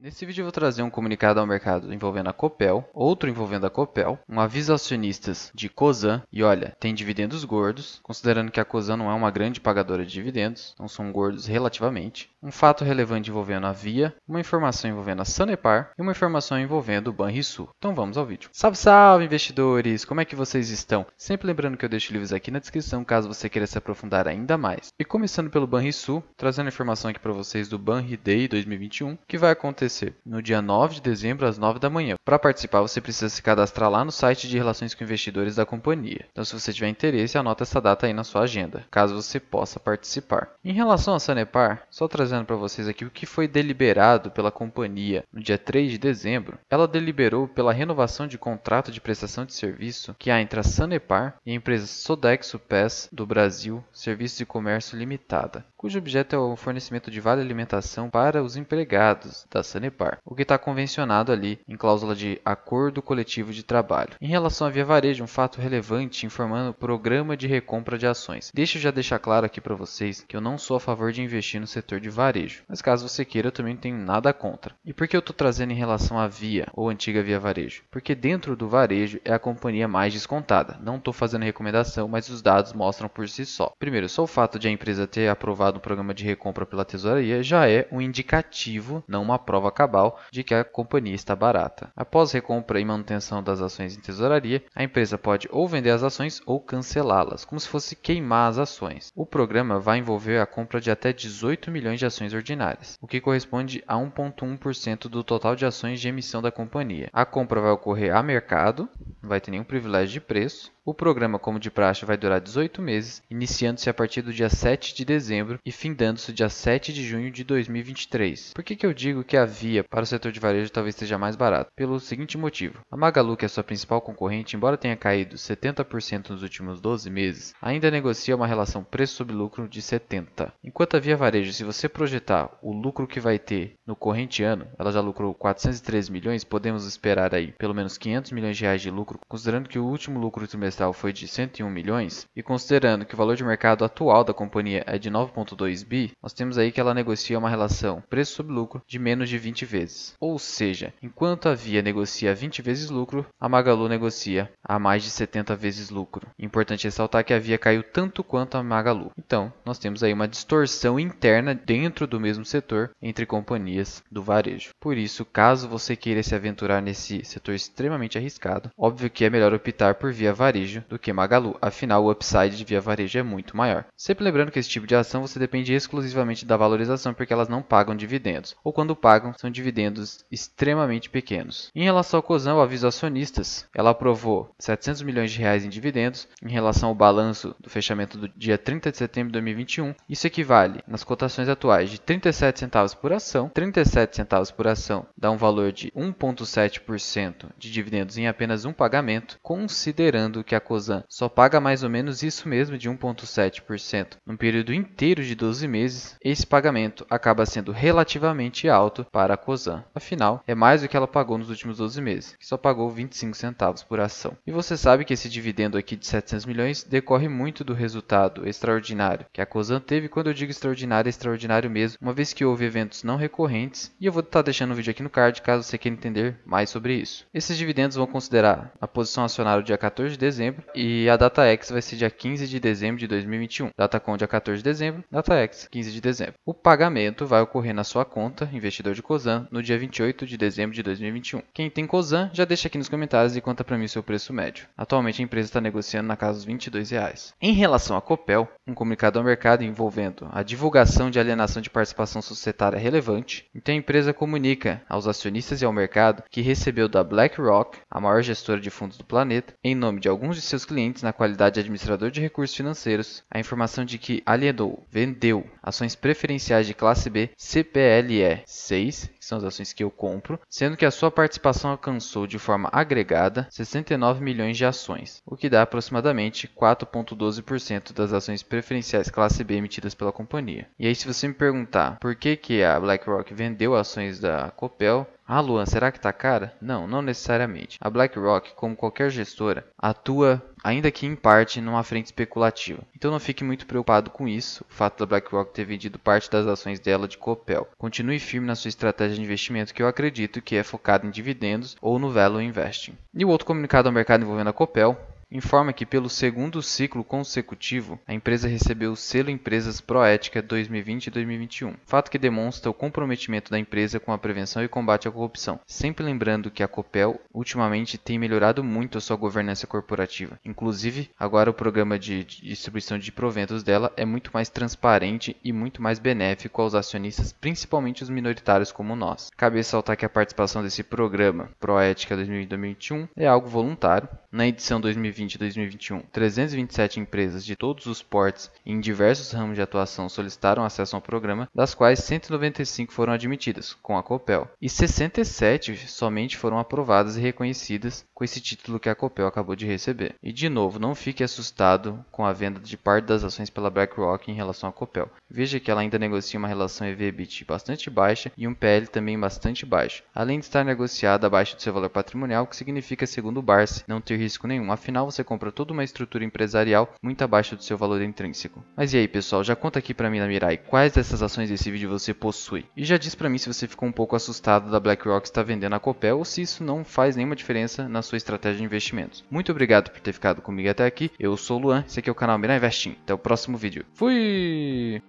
Nesse vídeo eu vou trazer um comunicado ao mercado envolvendo a Copel, outro envolvendo a Copel, um aviso aos acionistas de Cosan, e olha, tem dividendos gordos, considerando que a Cosan não é uma grande pagadora de dividendos, então são gordos relativamente, um fato relevante envolvendo a Via, uma informação envolvendo a Sanepar e uma informação envolvendo o Banrisul. Então vamos ao vídeo. Salve, salve investidores! Como é que vocês estão? Sempre lembrando que eu deixo livros aqui na descrição caso você queira se aprofundar ainda mais. E começando pelo Banrisul, trazendo informação aqui para vocês do Banri Day 2021, que vai acontecer acontecer, no dia 9 de dezembro, às 9 da manhã. Para participar, você precisa se cadastrar lá no site de relações com investidores da companhia. Então, se você tiver interesse, anota essa data aí na sua agenda, caso você possa participar. Em relação à Sanepar, só trazendo para vocês aqui o que foi deliberado pela companhia no dia 3 de dezembro, ela deliberou pela renovação de contrato de prestação de serviço que há entre a Sanepar e a empresa Sodexo PES do Brasil Serviços de Comércio Limitada cujo objeto é o fornecimento de vale alimentação para os empregados da Sanepar, o que está convencionado ali em cláusula de acordo coletivo de trabalho. Em relação à Via Varejo, um fato relevante informando o programa de recompra de ações. Deixa eu já deixar claro aqui para vocês que eu não sou a favor de investir no setor de varejo, mas caso você queira, eu também não tenho nada contra. E por que eu estou trazendo em relação à Via ou antiga Via Varejo? Porque dentro do varejo é a companhia mais descontada. Não estou fazendo recomendação, mas os dados mostram por si só. Primeiro, só o fato de a empresa ter aprovado instalado um programa de recompra pela tesouraria já é um indicativo, não uma prova cabal, de que a companhia está barata. Após recompra e manutenção das ações em tesouraria, a empresa pode ou vender as ações ou cancelá-las, como se fosse queimar as ações. O programa vai envolver a compra de até 18 milhões de ações ordinárias, o que corresponde a 1,1% do total de ações de emissão da companhia. A compra vai ocorrer a mercado, não vai ter nenhum privilégio de preço. O programa, como de praxe, vai durar 18 meses, iniciando-se a partir do dia 7 de dezembro e findando-se dia 7 de junho de 2023. Por que, que eu digo que a via para o setor de varejo talvez seja mais barata? Pelo seguinte motivo: a Magalu, que é sua principal concorrente, embora tenha caído 70% nos últimos 12 meses, ainda negocia uma relação preço sobre lucro de 70. Enquanto a Via Varejo, se você projetar o lucro que vai ter no corrente ano, ela já lucrou 413 milhões, podemos esperar aí pelo menos 500 milhões de reais de lucro lucro, considerando que o último lucro trimestral foi de 101 milhões e considerando que o valor de mercado atual da companhia é de 9.2 bi, nós temos aí que ela negocia uma relação preço sobre lucro de menos de 20 vezes. Ou seja, enquanto a Via negocia 20 vezes lucro, a Magalu negocia a mais de 70 vezes lucro. Importante ressaltar que a Via caiu tanto quanto a Magalu. Então, nós temos aí uma distorção interna dentro do mesmo setor entre companhias do varejo. Por isso, caso você queira se aventurar nesse setor extremamente arriscado, Óbvio que é melhor optar por via varejo do que Magalu, afinal o upside de via varejo é muito maior. Sempre lembrando que esse tipo de ação você depende exclusivamente da valorização porque elas não pagam dividendos, ou quando pagam são dividendos extremamente pequenos. Em relação ao Cosan, eu aviso acionistas, ela aprovou 700 milhões de reais em dividendos em relação ao balanço do fechamento do dia 30 de setembro de 2021. Isso equivale nas cotações atuais de 37 centavos por ação, 37 centavos por ação dá um valor de 1.7% de dividendos em apenas um pagamento pagamento, considerando que a COSAN só paga mais ou menos isso mesmo de 1,7% num período inteiro de 12 meses, esse pagamento acaba sendo relativamente alto para a COSAN. Afinal, é mais do que ela pagou nos últimos 12 meses, que só pagou 25 centavos por ação. E você sabe que esse dividendo aqui de 700 milhões decorre muito do resultado extraordinário que a COSAN teve. Quando eu digo extraordinário, é extraordinário mesmo, uma vez que houve eventos não recorrentes. E eu vou estar deixando o um vídeo aqui no card caso você queira entender mais sobre isso. Esses dividendos vão considerar a posição acionária no é dia 14 de dezembro e a data X vai ser dia 15 de dezembro de 2021. Data com dia 14 de dezembro, data X 15 de dezembro. O pagamento vai ocorrer na sua conta, investidor de COSAN, no dia 28 de dezembro de 2021. Quem tem COSAN, já deixa aqui nos comentários e conta para mim o seu preço médio. Atualmente a empresa está negociando na casa dos 22 reais. Em relação à Copel, um comunicado ao mercado envolvendo a divulgação de alienação de participação societária relevante, então a empresa comunica aos acionistas e ao mercado que recebeu da BlackRock, a maior gestora de de fundos do planeta, em nome de alguns de seus clientes na qualidade de administrador de recursos financeiros, a informação de que alienou, vendeu ações preferenciais de classe B CPLE 6, que são as ações que eu compro, sendo que a sua participação alcançou de forma agregada 69 milhões de ações, o que dá aproximadamente 4.12% das ações preferenciais classe B emitidas pela companhia. E aí se você me perguntar por que que a BlackRock vendeu ações da Copel, ah, Luan, será que tá cara? Não, não necessariamente. A BlackRock, como qualquer gestora, atua ainda que em parte numa frente especulativa. Então não fique muito preocupado com isso, o fato da BlackRock ter vendido parte das ações dela de Copel. Continue firme na sua estratégia de investimento que eu acredito que é focada em dividendos ou no value investing. E o outro comunicado ao mercado envolvendo a Copel informa que pelo segundo ciclo consecutivo, a empresa recebeu o selo Empresas Proética 2020 e 2021, fato que demonstra o comprometimento da empresa com a prevenção e combate à corrupção. Sempre lembrando que a Copel ultimamente tem melhorado muito a sua governança corporativa. Inclusive, agora o programa de distribuição de proventos dela é muito mais transparente e muito mais benéfico aos acionistas, principalmente os minoritários como nós. Cabe ressaltar que a participação desse programa Proética 2020 e 2021 é algo voluntário. Na edição 2020 2020 e 2021, 327 empresas de todos os portes e em diversos ramos de atuação solicitaram acesso ao programa, das quais 195 foram admitidas, com a COPEL, e 67 somente foram aprovadas e reconhecidas com esse título que a COPEL acabou de receber. E de novo, não fique assustado com a venda de parte das ações pela BlackRock em relação à COPEL. Veja que ela ainda negocia uma relação EV/EBIT bastante baixa e um PL também bastante baixo, além de estar negociada abaixo do seu valor patrimonial, o que significa, segundo o Barsi, não ter risco nenhum. Afinal, você compra toda uma estrutura empresarial muito abaixo do seu valor intrínseco. Mas e aí pessoal, já conta aqui para mim na Mirai quais dessas ações desse vídeo você possui. E já diz para mim se você ficou um pouco assustado da BlackRock estar vendendo a Copel ou se isso não faz nenhuma diferença na sua estratégia de investimentos. Muito obrigado por ter ficado comigo até aqui, eu sou o Luan, esse aqui é o canal Mirai Investing. Até o próximo vídeo. Fui!